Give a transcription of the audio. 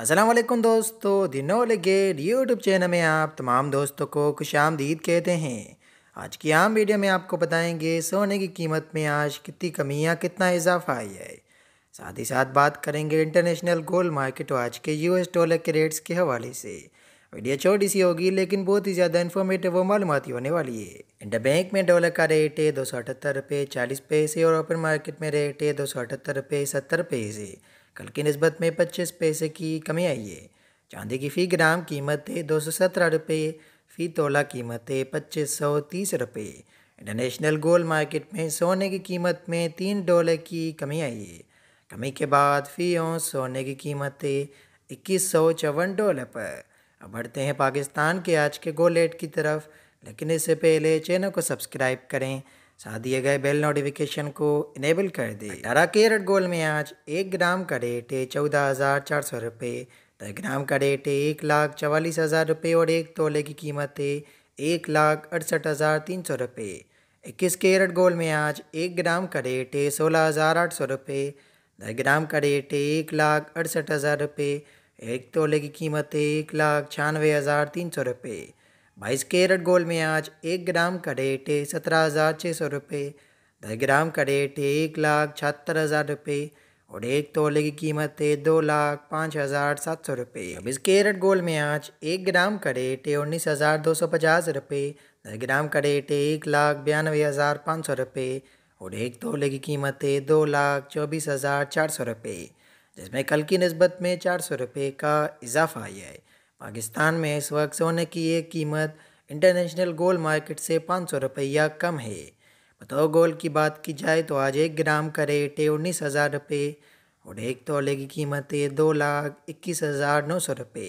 असलम दोस्तों दिनों लगे यूट्यूब चैनल में आप तमाम दोस्तों को खुश आमदीद कहते हैं आज की आम वीडियो में आपको बताएंगे सोने की कीमत में आज कितनी कमी या कितना इजाफा आई है साथ ही साथ बात करेंगे इंटरनेशनल गोल्ड मार्केट आज के यूएस डॉलर के रेट्स के हवाले से वीडियो छोटी सी होगी लेकिन बहुत ही ज़्यादा इन्फॉर्मेटिव और मालूमती होने वाली है इंडिया बैंक में डॉलर का रेट है दो सौ अठहत्तर रुपये चालीस पैसे और ओपन मार्केट में रेट है दो सौ अठहत्तर रुपये सत्तर पैसे कल की नस्बत में पच्चीस पैसे की कमी आई है चांदी की फ़ी ग्राम कीमत है दो सौ सत्रह रुपये फ़ी तोला कीमत है पच्चीस सौ तीस रुपये इंटरनेशनल गोल्ड मार्केट में सोने की कीमत में तीन डॉलर की कमी आई है कमी के बाद फ़ी और सोने की कीमत है इक्कीस सौ चौवन डॉलर पर अब बढ़ते हैं पाकिस्तान के आज के गोल रेट की तरफ लेकिन इससे पहले चैनल को सब्सक्राइब करें साथ दिए गए बेल नोटिफिकेशन को इनेबल कर दे अठारह कैरेट गोल्ड में आज एक ग्राम का रेट है चौदह हज़ार चार सौ रुपये दस ग्राम का रेट है एक लाख चवालीस हज़ार रुपये और एक तोले की कीमत है एक लाख अड़सठ हज़ार तीन सौ रुपये इक्कीस कैरेट गोल्ड में आज एक ग्राम का रेट है सोलह हज़ार आठ सौ रुपये दस ग्राम का रेट है एक लाख अड़सठ हज़ार रुपये एक तोले की कीमत है एक लाख छियानवे हज़ार तीन सौ रुपये बाईस कैरेट गोल्ड में आज एक ग्राम का रेट है सत्रह हज़ार छः सौ रुपये दस ग्राम का रेट है एक लाख छहत्तर हज़ार रुपये और एक तोले की कीमत है दो लाख पाँच हज़ार सात सौ रुपये छब्बीस कैरेट गोल्ड में आज एक ग्राम का रेट है उन्नीस हज़ार दो सौ पचास रुपये दस ग्राम का रेट है एक लाख बयानवे हज़ार पाँच सौ रुपये और एक तोले की कीमत है दो लाख चौबीस हज़ार चार सौ रुपये जिसमें कल की नस्बत में चार सौ रुपये का इजाफा आया है पाकिस्तान में इस वक्त सोने की एक कीमत इंटरनेशनल गोल्ड मार्केट से पाँच सौ रुपया कम है बताओ गोल की बात की जाए तो आज एक ग्राम का रेट है उन्नीस हज़ार रुपये और एक तोले की कीमत है दो लाख इक्कीस हज़ार नौ सौ रुपये